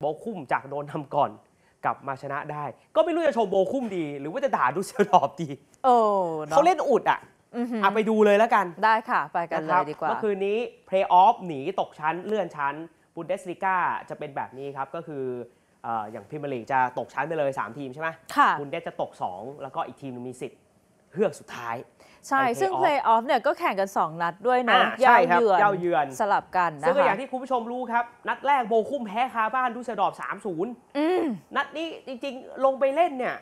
โบคุ้มจากโดนทำก่อนกลับมาชนะได้ ก็ไม่รู้จะชมโบคุ้มดีหรือว่าจะด่าดูเซลดอบดีเออเขาเล่นอุดอ่ะเอาไปดูเลยแล้วกันได้ค่ะ ไปกันเลยดีกว่าเมื่อคืนนี้เพลย์ออฟหนีตกชั้น เลื่อนชั้นบุนเดสลิก้าจะเป็นแบบนี้ครับ ก็คือ อย่างพรีเมียร์ลีกจะตกชั้นไปเลย 3 ทีมใช่ไหมบุนเดสจะตก 2 แล้วก็อีกทีมนึงมีสิทธิ์เฮือกสุดท้าย ใช่ ซึ่งเพลย์ออฟเนี่ยก็แข่งกัน 2 นัดด้วยนะยาวเยือนยาวเยือนสลับกันนะคะซึ่งก็อย่างที่คุณผู้ชมรู้ครับ นัดแรกโบคุ้มแพ้คาบ้าน ดูเซดอบสามศูนย์นัดนี้จริงๆ ลงไปเล่นเนี่ย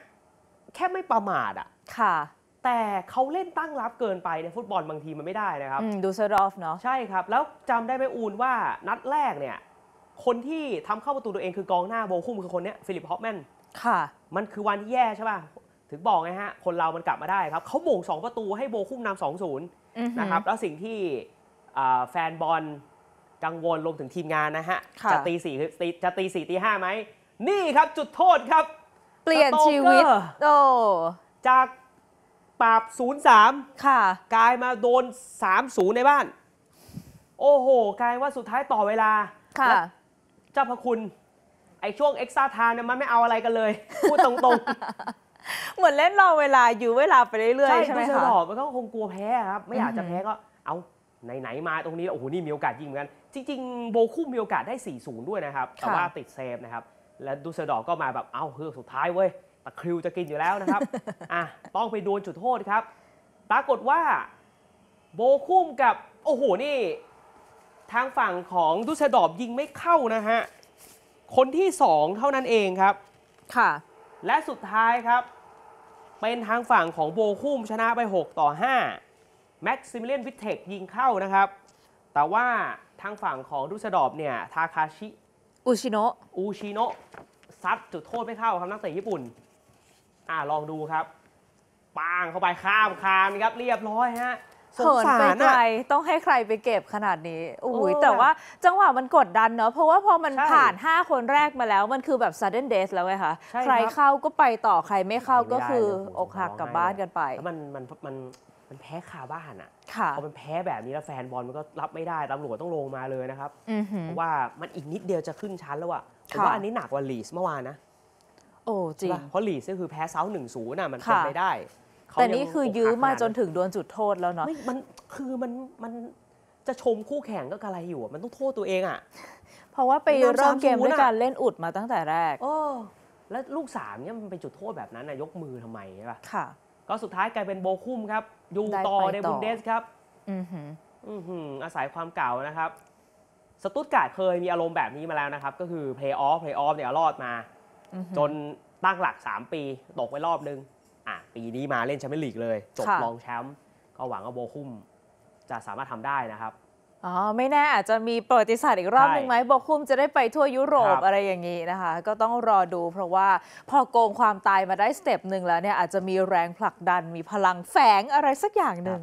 แค่ไม่ประมาทอ่ะ ค่ะ แต่เขาเล่นตั้งรับเกินไปในฟุตบอลบางทีมันไม่ได้นะครับ ดูเซดอบเนาะใช่ครับ แล้วจำได้ไหมอูนว่านัดแรกเนี่ยคนที่ทำเข้าประตูตัวเองคือกองหน้าโบคุ้มคือคนนี้ฟิลิปฮอปแมนค่ะ มันคือวันที่แย่ใช่ป่ะถึงบอกไงฮะ คนเรามันกลับมาได้ครับ เขาโมงสองประตูให้โบคุ้มนำสองศูนย์นะครับ แล้วสิ่งที่แฟนบอลกังวลรวมถึงทีมงานนะฮะ จะตีสี่จะตีสี่ตีห้าไหม นี่ครับ จุดโทษครับ เปลี่ยนชีวิต โอ้ จากปราบ 0-3ค่ะ กลายมาโดน3์ในบ้าน โอ้โห กลายว่าสุดท้ายต่อเวลา ค่ะ เจ้าพระคุณ ไอ้ช่วงเอ็กซ์ตราทานเนี่ยมันไม่เอาอะไรกันเลย พูดตรงๆเหมือนเล่นรอเวลาอยู่เวลาไปเรื่อยๆ ใช่ไหมคะหลอกมันก็คงกลัวแพ้ครับ ไม่อยากจะแพ้ก็เอา ไหนๆมาตรงนี้ โอ้โห นี่มีโอกาสยิงเหมือนกัน จริงๆ โบคุมมีโอกาสได้4์ด้วยนะครับ แต่ว่าติดเซฟนะครับ และดูเอดอกก็มาแบบเอ้าเฮือกสุดท้ายเว้ยตะคริวจะกินอยู่แล้วนะครับอ่ะต้องไปโดนจุดโทษครับ ปรากฏว่าโบคุมกับโอ้โหนี่ ทางฝั่งของดูเอดอบยิงไม่เข้านะฮะคนที่2เท่านั้นเองครับค่ะและสุดท้ายครับ เป็นทางฝั่งของโบคุ้มชนะไป 6 ต่อ5แม็กซิมิเลียนวิเทคยิงเข้านะครับ แต่ว่าทางฝั่งของดุสดอบเนี่ยทาคาชิอุชิโนะอูชิโนะซัดจุดโทษไม่เข้าครับนักเตะญี่ปุ่น อ่าลองดูครับปางเข้าไปข้ามคานครับเรียบร้อยฮะเขินไปไกลต้องให้ใครไปเก็บขนาดนี้โอ้โหยแต่ว่าจังหวะมันกดดันเนาะเพราะว่าพอมันผ่าน 5 คนแรกมาแล้ว มันคือแบบ sudden death แล้วไงคะใครเข้าก็ไปต่อใครไม่เข้าก็คือ อกหักกลับบ้านกันไป มันมันมันมันแพ้คาบ้านอ่ะค่ะพอมันแพ้แบบนี้แล้วแฟนบอลมันก็รับไม่ได้ตำรวจต้องลงมาเลยนะครับเพราะว่ามันอีกนิดเดียวจะขึ้นชั้นแล้วอะแต่ว่าอันนี้หนักกว่าลีสเมื่อวานนะ โอ้จริงเพราะลีสก็คือแพ้เซาหนึ่งศูนย์น่ะมันเป็นไปได้แต่นี่คือยื้อมาจนถึงโดนจุดโทษแล้วเนาะมันคือมันมันจะชมคู่แข่งก็อะไรอยู่มันต้องโทษตัวเองอ่ะเพราะว่าไปเริ่มเกมด้วยการเล่นอุดมาตั้งแต่แรกโอ้แล้วลูกสามเนี่ยมันเป็นจุดโทษแบบนั้นนะยกมือทำไมใช่ป่ะค่ะ ก็สุดท้ายกลายเป็นโบคุ้มครับอยู่ต่อในบุนเดสครับอือหืออือหืออาศัยความเก่านะครับ สตุตการ์ดเคยมีอารมณ์แบบนี้มาแล้วนะครับก็คือเพลย์ออฟเพลย์ออฟเนี่ยรอดมาจนตั้งหลัก3ปีตกไปรอบนึงอ่ะปีนี้มาเล่นแชมเปี้ยนลีกเลย จบรองแชมป์ก็หวังว่าโบคุมจะสามารถทำได้นะครับ อ๋อไม่แน่อาจจะมีประวัติศาสตร์อีกรอบหนึ่งไหมโบคุมจะได้ไปทั่วยุโรปรอะไรอย่างนี้นะคะ ก็ต้องรอดูเพราะว่าพอโกงความตายมาได้สเต็ปหนึ่งแล้วเนี่ยอาจจะมีแรงผลักดันมีพลังแฝงอะไรสักอย่างหนึ่ง